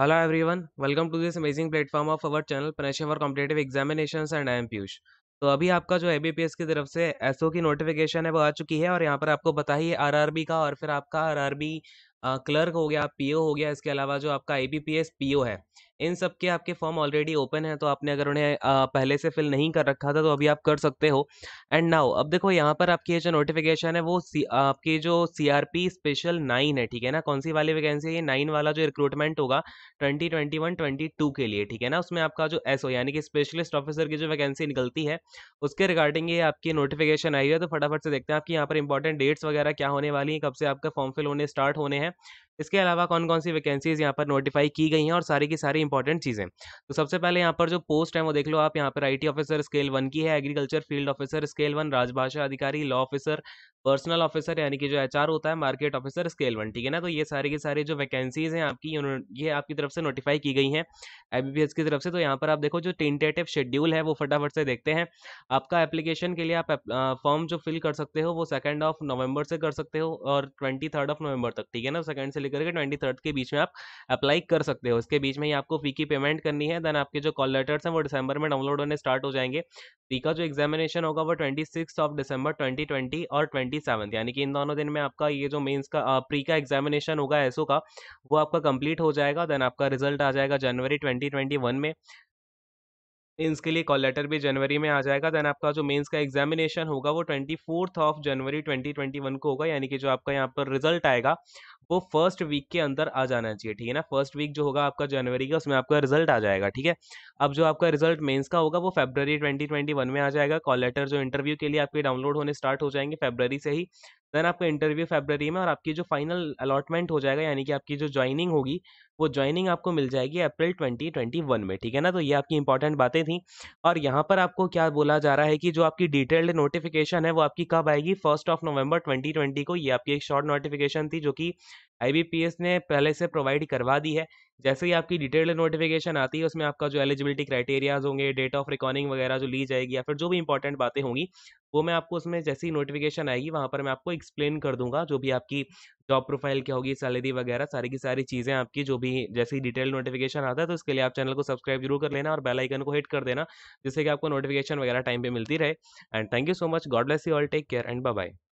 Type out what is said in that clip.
hello everyone welcome to this amazing platform of our channel पनेशा for competitive examination and I am Piyush तो अभी आपका जो ABPS की तरफ से एसओ की नोटिफिकेशन है वो आ चुकी है और यहाँ पर आपको पता ही आरआरबी का और फिर आपका आर आरआरबी क्लर्क हो गया पीओ हो गया इसके अलावा जो आपका ए बी पीओ है इन सब के आपके फॉर्म ऑलरेडी ओपन है तो आपने अगर उन्हें पहले से फिल नहीं कर रखा था तो अभी आप कर सकते हो एंड नाउ अब देखो यहाँ पर आपकी जो नोटिफिकेशन है वो सी, आपकी जो सी स्पेशल नाइन है ठीक है ना कौन सी वाली वैकेंसी है ये नाइन वाला जो रिक्रूटमेंट होगा twenty twenty one twenty two के लिए ठीक है ना उसमें आपका जो एस यानी कि स्पेशलिस्ट ऑफिसर की जो वैकेंसी निकलती है उसके रिगार्डिंग ये आपकी नोटिफिकेशन आई है तो फटाफट से देखते हैं आपकी यहाँ पर इंपॉर्टेंट डेट्स वगैरह क्या होने वाली है कब से आपका फॉर्म फिल होने स्टार्ट होने हैं इसके अलावा कौन कौन सी वैकेंसीज यहाँ पर नोटिफाई की गई हैं और सारी की सारी इंपॉर्टेंट चीज़ें तो सबसे पहले यहाँ पर जो पोस्ट है वो देख लो आप यहाँ पर आई ऑफिसर स्केल वन की है agriculture field officer scale one राजभाषा अधिकारी लॉ ऑफिसर पर्सनल ऑफिसर यानी कि जो एच होता है मार्केट ऑफिसर स्केल वन ठीक है ना तो ये सारे के सारे जो वैकेंसीज हैं आपकी ये आपकी तरफ से नोटिफाई की गई हैं एबीबीएस की तरफ से तो यहाँ पर आप देखो जो टेंटेटिव शेड्यूल है वो फटाफट से देखते हैं आपका एप्लीकेशन के लिए आप फॉर्म जो फिल कर सकते हो वो सेकेंड ऑफ नवंबर से कर सकते हो और ट्वेंटी थर्ड ऑफ नवंबर तक ठीक है ना सेकेंड से लेकर के ट्वेंटी थर्ड के बीच में आप अप्लाई कर सकते हो इसके बीच में ही आपको फी की पेमेंट करनी है देन आपके जो कॉल लेटर्स हैं वो डिसंबर में डाउनलोड होने स्टार्ट हो जाएंगे का जो एग्जामिनेशन होगा वो twenty six of December twenty twenty और ट्वेंटी सेवन्थ यानी कि इन दोनों दिन में आपका ये जो मेंस का प्री का एग्जामिनेशन होगा एसओ का वो आपका कंप्लीट हो जाएगा देन आपका रिजल्ट आ जाएगा जनवरी ट्वेंटी ट्वेंटी वन में के लिए कॉल लेटर भी जनवरी में आ जाएगा देन आपका जो मेंस का एग्जामिनेशन होगा वो twenty fourth of January twenty twenty one को होगा यानी कि जो आपका यहाँ पर रिजल्ट आएगा वो फर्स्ट वीक के अंदर आ जाना चाहिए ठीक है ना फर्स्ट वीक जो होगा आपका जनवरी का उसमें आपका रिजल्ट आ जाएगा ठीक है अब जो आपका रिजल्ट मेंस का होगा वो फेब्रवरी 2021 में आ जाएगा कॉल लेटर जो इंटरव्यू के लिए आपके डाउनलोड होने स्टार्ट हो जाएंगे फेब्रवरी से ही देन आपका इंटरव्यू फेबररी में और आपकी जो फाइनल अलॉटमेंट हो जाएगा यानी कि आपकी जो ज्वाइनिंग होगी वो ज्वाइनिंग आपको मिल जाएगी अप्रैल ट्वेंटी ट्वेंटी वन में ठीक है ना तो ये आपकी इंपॉर्टेंट बातें थी और यहाँ पर आपको क्या बोला जा रहा है कि जो आपकी डिटेल्ड नोटिफिकेशन है वो आपकी कब आएगी first of November twenty twenty को ये आपकी एक शॉर्ट नोटिफिकेशन थी जो कि एस ने पहले से प्रोवाइड करवा दी है जैसे ही आपकी डिटेल्ड नोटिफिकेशन आती है उसमें आपका जो एलिजिबिलिटी क्राइटेरियाज होंगे डेट ऑफ रिकॉर्डिंग वगैरह जो ली जाएगी या फिर जो भी इंपॉर्टेंट बातें होंगी वो मैं आपको उसमें जैसी नोटिफिकेशन आएगी वहाँ पर मैं आपको एक्सप्लेन कर दूंगा जो भी आपकी जॉब प्रोफाइल क्या होगी सैलरी वगैरह सारी की सारी चीज़ें आपकी जो भी जैसी डिटेल नोटिफिकेशन आता है तो इसके लिए आप चैनल को सब्सक्राइब जरूर कर लेना और बेल आइकन को हिट कर देना जिससे कि आपको नोटिफिकेशन वगैरह टाइम पे मिलती रहे and thank you so much god bless you all take care and bye